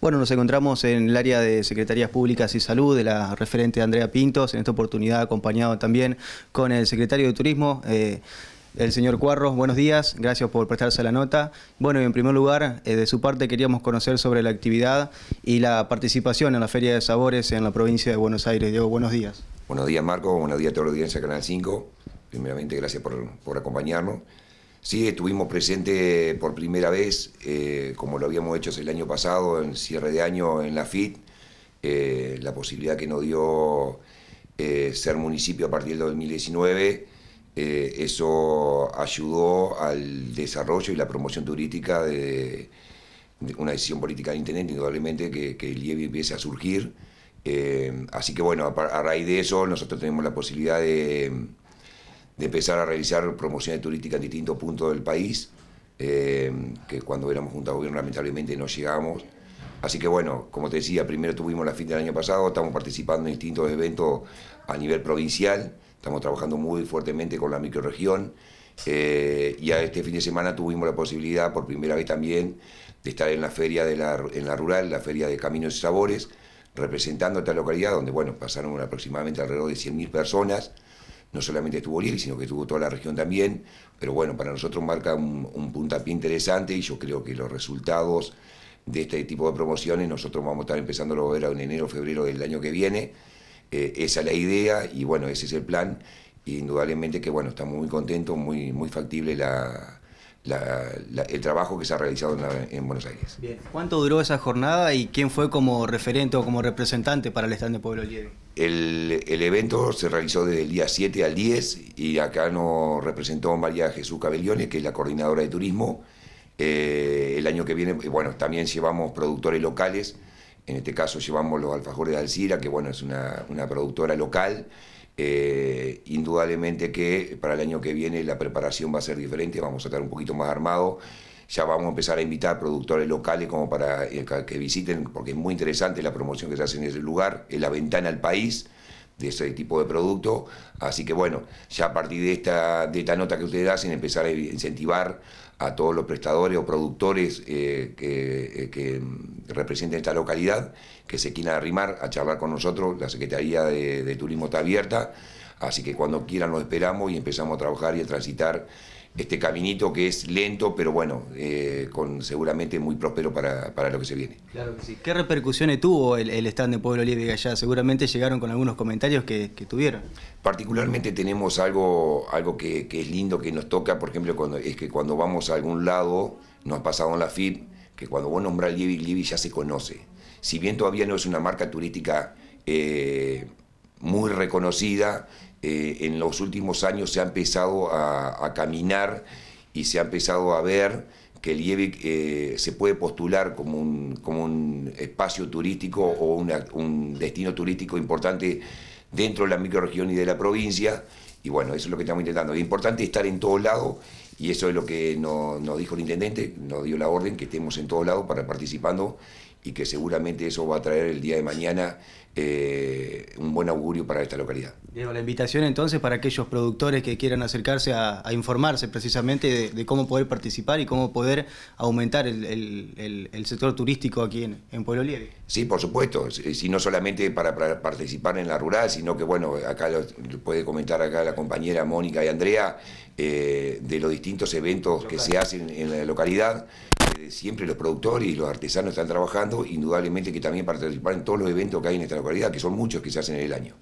Bueno, nos encontramos en el área de Secretarías Públicas y Salud de la referente Andrea Pintos, en esta oportunidad acompañado también con el secretario de Turismo, eh, el señor Cuarros. Buenos días, gracias por prestarse la nota. Bueno, y en primer lugar, eh, de su parte queríamos conocer sobre la actividad y la participación en la Feria de Sabores en la provincia de Buenos Aires. Diego, buenos días. Buenos días, Marco. Buenos días a toda la audiencia de Canal 5. Primeramente, gracias por, por acompañarnos. Sí, estuvimos presentes por primera vez, eh, como lo habíamos hecho el año pasado, en cierre de año en la FIT, eh, la posibilidad que nos dio eh, ser municipio a partir del 2019, eso ayudó al desarrollo y la promoción turística de, una decisión política de intendente, indudablemente, que, el IEBI empiece a surgir. así que bueno, a raíz de eso nosotros tenemos la posibilidad de de empezar a realizar promociones turísticas en distintos puntos del país, eh, que cuando éramos junta gobierno lamentablemente no llegamos. Así que bueno, como te decía, primero tuvimos la fin del año pasado, estamos participando en distintos eventos a nivel provincial, estamos trabajando muy fuertemente con la microregión eh, y a este fin de semana tuvimos la posibilidad por primera vez también de estar en la feria de la, en la rural, la feria de Caminos y Sabores, representando a esta localidad donde bueno, pasaron aproximadamente alrededor de 100.000 personas no solamente estuvo Liegi, sino que estuvo toda la región también, pero bueno, para nosotros marca un, puntapié interesante y yo creo que los resultados de este tipo de promociones nosotros vamos a estar empezando a ver en enero, febrero del año que viene, eh, esa es la idea y bueno, ese es el plan, y indudablemente que bueno, estamos muy contentos, muy, muy factible la el trabajo que se ha realizado en, Buenos Aires. Bien. ¿Cuánto duró esa jornada y quién fue como referente o como representante para el stand de Pueblo Lieve? El, evento se realizó desde el día 7 al 10 y acá nos representó María Jesús Cabellones, que es la coordinadora de turismo. Eh, el año que viene, eh, bueno, también llevamos productores locales, en este caso llevamos los alfajores de Alcira, que bueno, es una, una productora local. Eh, indudablemente que para el año que viene la preparación va a ser diferente, vamos a estar un poquito más armados. Ya vamos a empezar a invitar productores locales como para eh, que visiten, porque es muy interesante la promoción que se hace en ese lugar, es la ventana al país de ese tipo de producto. Así que bueno, ya a partir de esta, de esta nota que ustedes hacen, empezar a incentivar a todos los prestadores o productores eh, eh, que, representen esta localidad, que se quieran arrimar a charlar con nosotros. La Secretaría de, Turismo está abierta, así que cuando quieran los esperamos y empezamos a trabajar y a transitar este caminito que es lento, pero bueno, eh, con seguramente muy próspero para, lo que se viene. Claro que sí. ¿Qué repercusiones tuvo el, stand de Pueblo Libre allá? Seguramente llegaron con algunos comentarios que, tuvieron. Particularmente tenemos algo, algo que, es lindo que nos toca, por ejemplo, es que cuando vamos a algún lado, nos ha pasado en la FIP, que cuando vos nombrás Libre Libre ya se conoce. Si bien todavía no es una marca turística... Eh, muy reconocida. Eh, en los últimos años se ha empezado a, caminar y se ha empezado a ver que el IEVIC eh, se puede postular como un, como un espacio turístico o un destino turístico importante dentro de la microregión y de la provincia. Y bueno, eso es lo que estamos intentando. Es importante estar en todos lados y eso es lo que nos, nos dijo el intendente, nos dio la orden que estemos en todos lados para participando y que seguramente eso va a traer el día de mañana eh, un buen augurio para esta localidad. la invitación entonces para aquellos productores que quieran acercarse a, informarse precisamente de, cómo poder participar y cómo poder aumentar el, sector turístico aquí en, en Pueblo Lieve. Sí, por supuesto, si no solamente para, participar en la rural, sino que bueno, acá lo, puede comentar acá la compañera Mónica y Andrea eh, de los distintos eventos que se hacen en la localidad siempre los productores y los artesanos están trabajando, indudablemente que también participar en todos los eventos que hay en esta localidad, que son muchos que se hacen en el año.